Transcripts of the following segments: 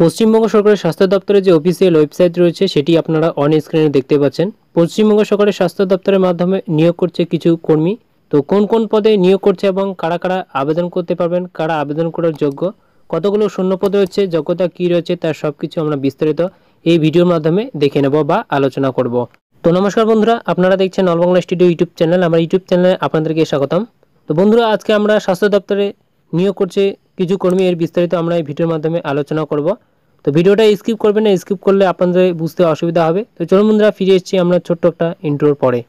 পশ্চিমবঙ্গ সরকারের স্বাস্থ্য দপ্তরের যে অফিসিয়াল ওয়েবসাইট রয়েছে সেটি আপনারা অন স্ক্রিনে দেখতে পাচ্ছেন পশ্চিমবঙ্গ সরকারের স্বাস্থ্য দপ্তরের মাধ্যমে নিয়োগ করছে কিছু কর্মী তো কোন কোন পদে নিয়োগ করছে এবং কারা কারা আবেদন করতে পারবেন কারা আবেদন করার যোগ্য কতগুলো শূন্য পদ রয়েছে যোগ্যতা কী রয়েছে তার সব কিছু আমরা বিস্তারিত এই ভিডিওর মাধ্যমে দেখে নেব বা আলোচনা করব তো নমস্কার বন্ধুরা আপনারা দেখছেন অলবাংলা স্টুডিও ইউটিউব চ্যানেল আমার ইউটিউব চ্যানেলে আপনাদেরকে স্বাগতম তো বন্ধুরা আজকে আমরা স্বাস্থ্য দপ্তরে নিয়োগ করছে কিছু কর্মী এর বিস্তারিত আমরা এই ভিডিওর মাধ্যমে আলোচনা করব তো ভিডিওটা স্কিপ করবেন না স্কিপ করলে আপনাদের বুঝতে অসুবিধা হবে তো চলুন বন্ধুরা ফিরে এসেছি আমরা ছোট্ট একটা ইন্ট্রোর পরে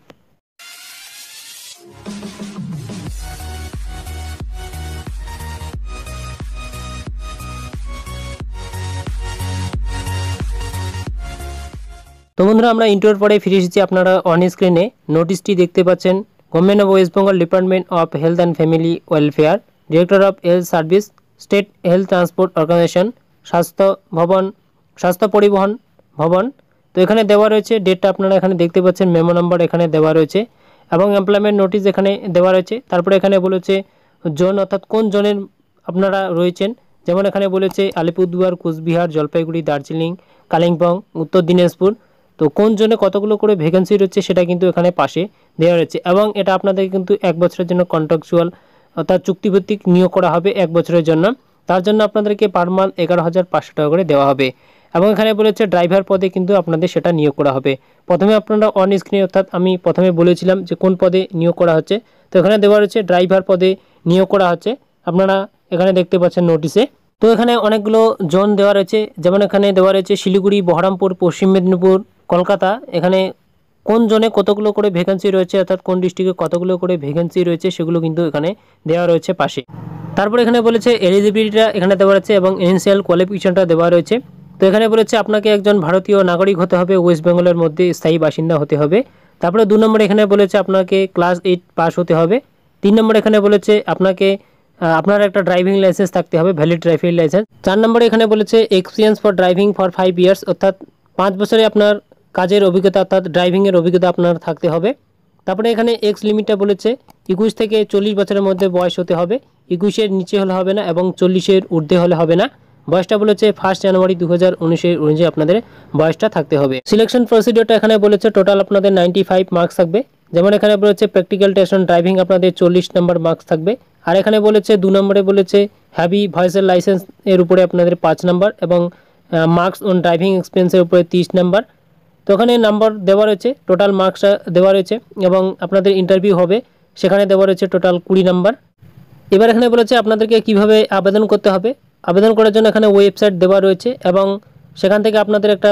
তো বন্ধুরা আমরা ইন্টার পরে ফিরে এসেছি আপনারা অন স্ক্রিনে নোটিশটি দেখতে পাচ্ছেন government of West Bengal department of health and family welfare director of health service state health transport organisation Swasthya Bhavan স্বাস্থ্য পরিবহন ভবন তো এখানে দেওয়া রয়েছে ডেটটা আপনারা এখানে দেখতে পাচ্ছেন মেমো নাম্বার এখানে দেওয়া রয়েছে এবং এমপ্লয়মেন্ট নোটিশ এখানে দেওয়া রয়েছে তারপরে এখানে বলেছে জোন অর্থাৎ কোন জোনের আপনারা রয়েছেন যেমন এখানে বলেছে আলিপুরদুয়ার কোচবিহার জলপাইগুড়ি দার্জিলিং কালিম্পং উত্তর দিনাজপুর তো কোন জোনে কতগুলো করে ভ্যাকেন্সি রয়েছে সেটা কিন্তু এখানে পাশে দেওয়া রয়েছে এবং এটা আপনাদের কিন্তু এক বছরের জন্য কন্ট্রাকচুয়াল অর্থাৎ চুক্তিভিত্তিক নিয়োগ করা হবে এক বছরের জন্য তার জন্য আপনাদেরকে পার মান্থ এগারো হাজার পাঁচশো টাকা করে দেওয়া হবে এবং এখানে বলেছে ড্রাইভার পদে কিন্তু আপনাদের সেটা নিয়োগ করা হবে প্রথমে আপনারা অন স্ক্রিনে অর্থাৎ আমি প্রথমে বলেছিলাম যে কোন পদে নিয়োগ করা হচ্ছে তো এখানে দেওয়া রয়েছে ড্রাইভার পদে নিয়োগ করা হচ্ছে আপনারা এখানে দেখতে পাচ্ছেন নোটিশে তো এখানে অনেকগুলো জোন দেওয়া রয়েছে যেমন এখানে দেওয়া রয়েছে শিলিগুড়ি বহরমপুর পশ্চিম মেদিনীপুর কলকাতা এখানে কোন জোনে কতগুলো করে ভ্যাকেন্সি রয়েছে অর্থাৎ কোন ডিস্ট্রিক্টে কতগুলো করে ভ্যাকেন্সি রয়েছে সেগুলো কিন্তু এখানে দেওয়া রয়েছে পাশে তারপর এখানে বলেছে এলিজিবিলিটিটা এখানে দেওয়া রয়েছে এবং ইনিশিয়াল কোয়ালিফিকেশনটা দেওয়া রয়েছে তো এখানে বলেছে আপনাকে একজন ভারতীয় নাগরিক হতে হবে ওয়েস্ট বেঙ্গলের মধ্যে স্থায়ী বাসিন্দা হতে হবে তারপরে দু নম্বর এখানে বলেছে আপনাকে ক্লাস এইট পাস হতে হবে তিন নম্বর এখানে বলেছে আপনাকে আপনার একটা ড্রাইভিং লাইসেন্স থাকতে হবে ভ্যালিড ড্রাইভিং লাইসেন্স চার নম্বরে এখানে বলেছে experience for driving for five years অর্থাৎ পাঁচ বছরে আপনার কাজের অভিজ্ঞতা অর্থাৎ ড্রাইভিংয়ের অভিজ্ঞতা আপনার থাকতে হবে তারপরে এখানে এক্স লিমিটটা বলেছে একুশ থেকে চল্লিশ বছরের মধ্যে বয়স হতে হবে একুশের নিচে হলে হবে না এবং চল্লিশের ঊর্ধ্বে হলে হবে না বয়সটা বলেছে ফার্স্ট জানুয়ারি দু হাজার উনিশের অনুযায়ী আপনাদের বয়সটা থাকতে হবে সিলেকশন প্রসিডিওরটা এখানে বলেছে টোটাল আপনাদের নাইনটি ফাইভ মার্কস থাকবে যেমন এখানে বলেছে প্র্যাকটিক্যাল টেস্ট অন ড্রাইভিং আপনাদের চল্লিশ নম্বর মার্কস থাকবে আর এখানে বলেছে দু নম্বরে বলেছে হ্যাভি ভয়েসের লাইসেন্স এর উপরে আপনাদের পাঁচ নম্বর এবং মার্কস অন ড্রাইভিং এক্সপিরিয়েন্সের উপরে তিরিশ নম্বর তো ওখানে নাম্বার দেওয়া রয়েছে টোটাল মার্কস দেওয়া রয়েছে এবং আপনাদের ইন্টারভিউ হবে সেখানে দেওয়া রয়েছে টোটাল কুড়ি নাম্বার এবার এখানে বলেছে আপনাদেরকে কিভাবে আবেদন করতে হবে আবেদন করার জন্য এখানে ওয়েবসাইট দেওয়া রয়েছে এবং সেখান থেকে আপনাদের একটা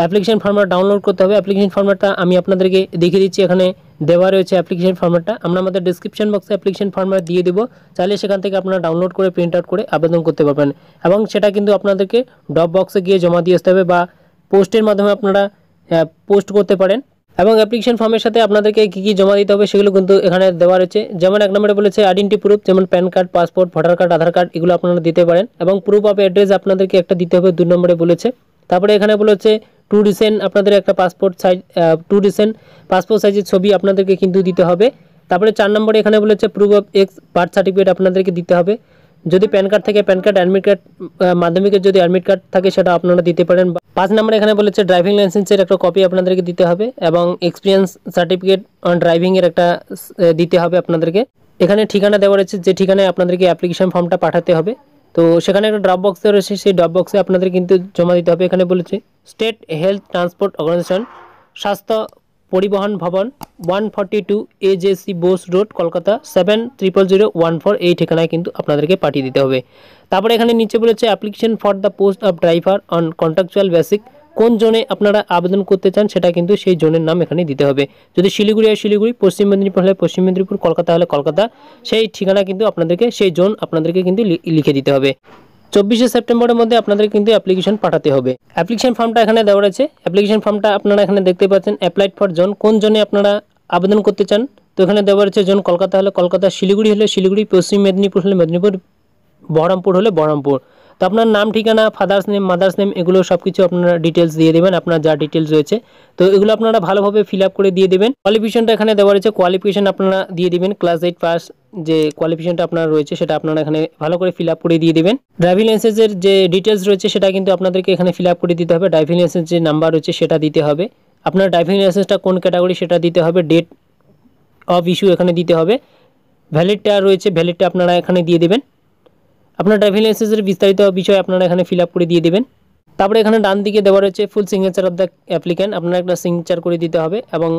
অ্যাপ্লিকেশন ফর্মটা ডাউনলোড করতে হবে অ্যাপ্লিকেশন ফর্মটা আমি আপনাদেরকে দেখিয়ে দিচ্ছি এখানে দেওয়া রয়েছে অ্যাপ্লিকেশান ফর্মটা আমরা আমাদের ডিসক্রিপশন বক্সে অ্যাপ্লিকেশান ফর্মটা দিয়ে দেবো চাইলে সেখান থেকে আপনারা ডাউনলোড করে প্রিন্ট আউট করে আবেদন করতে পারবেন এবং সেটা কিন্তু আপনাদেরকে ডপ বক্সে গিয়ে জমা দিয়ে আসতে হবে বা পোস্টের মাধ্যমে আপনারা পোস্ট করতে পারেন এবং অ্যাপ্লিকেশন ফর্মের সাথে আপনাদেরকে কী কী জমা দিতে হবে সেগুলো কিন্তু এখানে দেওয়া রয়েছে যেমন এক নম্বরে বলেছে আইডেন্টি প্রুফ যেমন PAN card passport voter card Aadhaar card এগুলো আপনারা দিতে পারেন এবং প্রুফ অফ অ্যাড্রেস আপনাদেরকে একটা দিতে হবে দুই নম্বরে বলেছে তারপরে এখানে বলেছে টু রিসেন্ট আপনাদের একটা passport size two recent passport সাইজের ছবি আপনাদেরকে কিন্তু দিতে হবে তারপরে চার নম্বরে এখানে বলেছে প্রুফ অফ এক্স বার্থ সার্টিফিকেট আপনাদেরকে দিতে হবে যদি প্যান কার্ড থেকে প্যান কার্ড অ্যাডমিট কার্ড মাধ্যমিকের যদি অ্যাডমিট কার্ড থাকে সেটা আপনারা দিতে পারেন পাঁচ নম্বর এখানে বলেছে ড্রাইভিং লাইসেন্সের একটা কপি আপনাদেরকে দিতে হবে এবং এক্সপিরিয়েন্স সার্টিফিকেট অন ড্রাইভিংয়ের একটা দিতে হবে আপনাদেরকে এখানে ঠিকানা দেওয়া রয়েছে যে ঠিকানায় আপনাদেরকে অ্যাপ্লিকেশন ফর্মটা পাঠাতে হবে তো সেখানে একটা ড্রপ বক্স রয়েছে সেই ড্রপ বক্সে আপনাদের কিন্তু জমা দিতে হবে এখানে বলেছে state health transport organisation Swasthya Paribahan Bhavan one forty two AJC Bose road Kolkata seven triple zero one four এই ঠিকানায় কিন্তু আপনাদেরকে পাঠিয়ে দিতে হবে তারপরে এখানে নিচে বলেছে application for the post of driver on contractual basic কোন জোনে আপনারা আবেদন করতে চান সেটা কিন্তু সেই জোনের নাম এখানে দিতে হবে যদি শিলিগুড়ি হয় শিলিগুড়ি পশ্চিম মেদিনীপুর হলে পশ্চিম মেদিনীপুর কলকাতা হলে কলকাতা সেই ঠিকানা কিন্তু আপনাদেরকে সেই জোন আপনাদেরকে কিন্তু লিখে দিতে হবে চব্বিশে সেপ্টেম্বরের মধ্যে আপনাদের কিন্তু অ্যাপ্লিকেশন পাঠাতে হবে অ্যাপ্লিকেশন ফর্মটা এখানে দেওয়া রয়েছে অ্যাপ্লিকেশন ফর্মটা আপনারা এখানে দেখতে পাচ্ছেন অ্যাপ্লাইড ফর জোন কোন জোনে আপনারা আবেদন করতে চান তো এখানে দেওয়া রয়েছে জোন কলকাতা হলে কলকাতা শিলিগুড়ি হলে শিলিগুড়ি পশ্চিম মেদিনীপুর হলে মেদিনীপুর বহরমপুর হলে বহরমপুর তো আপনার নাম ঠিকানা ফাদার্স নেম মাদার্স নেম এগুলো সব কিছু আপনারা ডিটেলস দিয়ে দেবেন আপনার যা ডিটেলস রয়েছে তো এগুলো আপনারা ভালোভাবে ফিল করে দিয়ে দেবেন কোয়ালিফিকেশনটা এখানে দেওয়া রয়েছে কোয়ালিফিকেশন আপনারা দিয়ে দেবেন ক্লাস এইট পাস যে কোয়ালিফিকেশনটা আপনার রয়েছে সেটা আপনারা এখানে ভালো করে ফিল করে দিয়ে দেবেন ড্রাইভিং লাইসেন্সের যে ডিটেলস রয়েছে সেটা কিন্তু আপনাদেরকে এখানে ফিল করে দিতে হবে ড্রাইভিং লাইসেন্স যে নাম্বার রয়েছে সেটা দিতে হবে আপনার ড্রাইভিং লাইসেন্সটা কোন ক্যাটাগরি সেটা দিতে হবে ডেট অফ ইস্যু এখানে দিতে হবে ভ্যালিডটা রয়েছে ভ্যালিডটা আপনারা এখানে দিয়ে দেবেন আপনার ড্রাইভিং লাইসেন্সের বিস্তারিত বিষয় আপনারা এখানে ফিল করে দিয়ে দেবেন তারপরে এখানে ডান দিকে দেওয়া রয়েছে full signature of the applicant আপনারা একটা সিগনেচার করে দিতে হবে এবং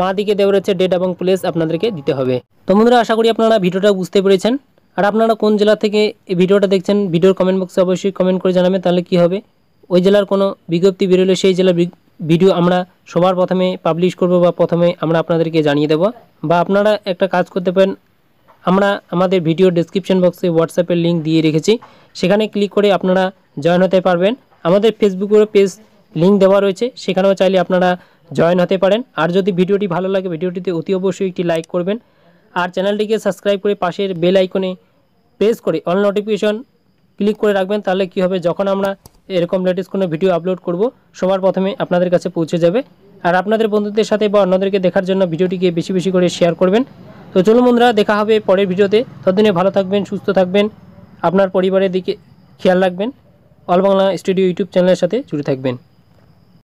বাঁ দিকে দেওয়া রয়েছে ডেট এবং প্লেস আপনাদেরকে দিতে হবে তো বন্ধুরা আশা করি আপনারা ভিডিওটা বুঝতে পেরেছেন আর আপনারা কোন জেলা থেকে এই ভিডিওটা দেখছেন ভিডিওর কমেন্ট বক্সে অবশ্যই কমেন্ট করে জানাবেন তাহলে কি হবে ওই জেলার কোনো বিজ্ঞপ্তি বেরোলে সেই জেলার ভিডিও আমরা সবার প্রথমে পাবলিশ করব বা প্রথমে আমরা আপনাদেরকে জানিয়ে দেব বা আপনারা একটা কাজ করতে পারেন আমরা আমাদের ভিডিও ডেসক্রিপশন বক্সে হোয়াটসঅ্যাপের লিঙ্ক দিয়ে রেখেছি সেখানে ক্লিক করে আপনারা জয়েন হতে পারবেন আমাদের ফেসবুকের পেজ লিঙ্ক দেওয়া রয়েছে সেখানেও চাইলে আপনারা জয়েন হতে পারেন আর যদি ভিডিওটি ভালো লাগে ভিডিওটিতে অতি অবশ্যই একটি লাইক করবেন আর চ্যানেলটিকে সাবস্ক্রাইব করে পাশের বেল আইকনে প্রেস করে অল নোটিফিকেশন ক্লিক করে রাখবেন তাহলে কি হবে যখন আমরা এরকম লেটেস্ট কোনো ভিডিও আপলোড করব সবার প্রথমে আপনাদের কাছে পৌঁছে যাবে আর আপনাদের বন্ধুদের সাথে বা অন্যদেরকে দেখার জন্য ভিডিওটিকে বেশি বেশি করে শেয়ার করবেন তো চলুন বন্ধুরা দেখা হবে পরের ভিডিওতে ততদিনে ভালো থাকবেন সুস্থ থাকবেন আপনার পরিবারের দিকে খেয়াল রাখবেন অল বাংলা স্টুডিও ইউটিউব চ্যানেলের সাথে জুড়ে থাকবেন